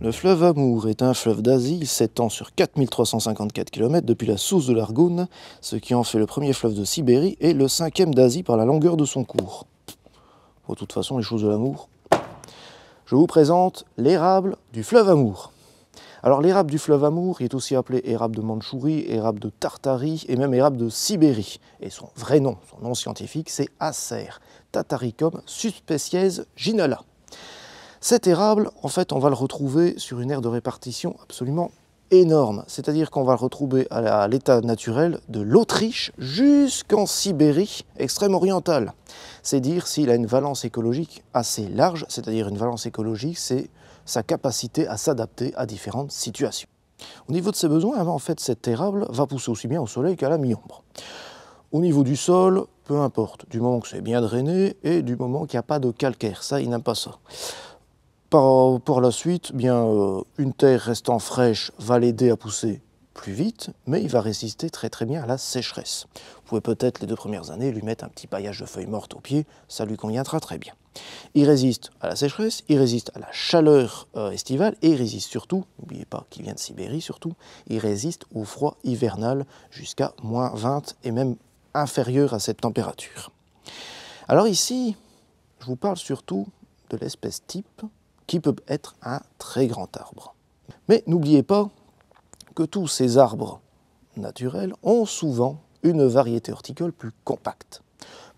Le fleuve Amour est un fleuve d'Asie, il s'étend sur 4354 km depuis la source de l'Argoun, ce qui en fait le premier fleuve de Sibérie et le cinquième d'Asie par la longueur de son cours. de toute façon, les choses de l'amour. Je vous présente l'érable du fleuve Amour. Alors l'érable du fleuve Amour il est aussi appelé érable de Mandchourie, érable de Tartarie et même érable de Sibérie. Et son vrai nom, son nom scientifique, c'est Acer, Tataricum Species ginala. Cet érable, en fait, on va le retrouver sur une aire de répartition absolument énorme. C'est-à-dire qu'on va le retrouver à l'état naturel de l'Autriche jusqu'en Sibérie extrême-orientale. C'est dire s'il a une valence écologique assez large, c'est-à-dire une valence écologique, c'est sa capacité à s'adapter à différentes situations. Au niveau de ses besoins, en fait, cet érable va pousser aussi bien au soleil qu'à la mi-ombre. Au niveau du sol, peu importe, du moment que c'est bien drainé et du moment qu'il n'y a pas de calcaire, ça, il n'aime pas ça. Euh, par, la suite, bien, euh, une terre restant fraîche va l'aider à pousser plus vite, mais il va résister très très bien à la sécheresse. Vous pouvez peut-être les deux premières années lui mettre un petit paillage de feuilles mortes au pied, ça lui conviendra très bien. Il résiste à la sécheresse, il résiste à la chaleur euh, estivale et il résiste surtout, n'oubliez pas qu'il vient de Sibérie surtout, il résiste au froid hivernal jusqu'à moins 20 et même inférieur à cette température. Alors ici, je vous parle surtout de l'espèce type, qui peut être un très grand arbre. Mais n'oubliez pas que tous ces arbres naturels ont souvent une variété horticole plus compacte.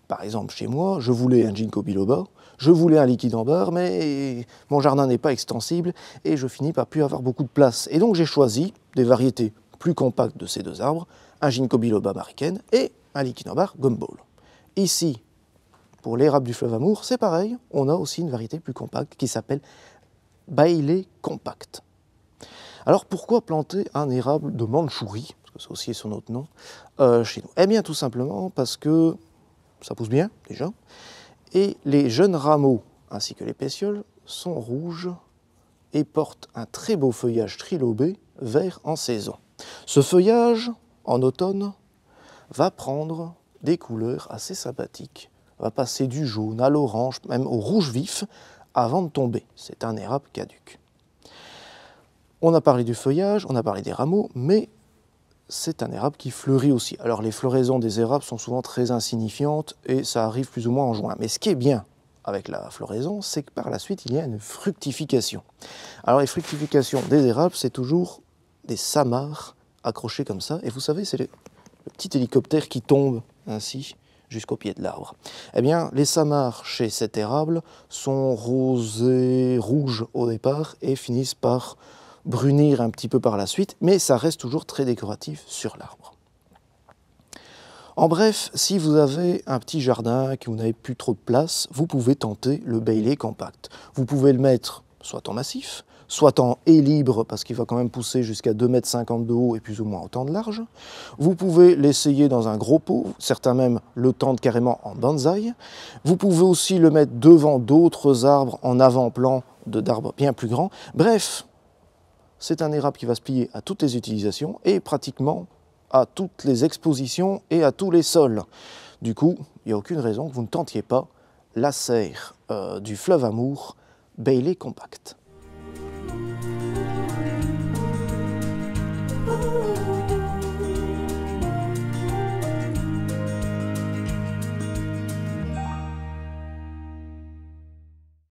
Par exemple, chez moi, je voulais un ginkgo biloba, je voulais un liquide en barre, mais mon jardin n'est pas extensible et je finis par plus avoir beaucoup de place. Et donc j'ai choisi des variétés plus compactes de ces deux arbres, un ginkgo biloba maricaine et un liquide en gumball. Ici, pour l'érable du fleuve Amour, c'est pareil, on a aussi une variété plus compacte qui s'appelle Bailey Compact. Alors pourquoi planter un érable de Mandchourie, parce que c'est aussi son autre nom, euh, chez nous Eh bien tout simplement parce que ça pousse bien déjà, et les jeunes rameaux ainsi que les pétioles sont rouges et portent un très beau feuillage trilobé vert en saison. Ce feuillage, en automne, va prendre des couleurs assez sympathiques va passer du jaune à l'orange, même au rouge vif, avant de tomber. C'est un érable caduc. On a parlé du feuillage, on a parlé des rameaux, mais c'est un érable qui fleurit aussi. Alors les floraisons des érables sont souvent très insignifiantes et ça arrive plus ou moins en juin. Mais ce qui est bien avec la floraison, c'est que par la suite, il y a une fructification. Alors les fructifications des érables, c'est toujours des samars accrochés comme ça. Et vous savez, c'est le, petit hélicoptère qui tombe ainsi jusqu'au pied de l'arbre. Eh bien, les samars chez cet érable sont rosés, rouges au départ et finissent par brunir un petit peu par la suite, mais ça reste toujours très décoratif sur l'arbre. En bref, si vous avez un petit jardin et que vous n'avez plus trop de place, vous pouvez tenter le Bailey Compact. Vous pouvez le mettre soit en massif, soit en haie libre, parce qu'il va quand même pousser jusqu'à 2,50 m de haut et plus ou moins autant de large. Vous pouvez l'essayer dans un gros pot, certains même le tendent carrément en bonsaï. Vous pouvez aussi le mettre devant d'autres arbres en avant-plan d'arbres bien plus grands. Bref, c'est un érable qui va se plier à toutes les utilisations et pratiquement à toutes les expositions et à tous les sols. Du coup, il n'y a aucune raison que vous ne tentiez pas la serre euh, du fleuve Amour Bailey Compact.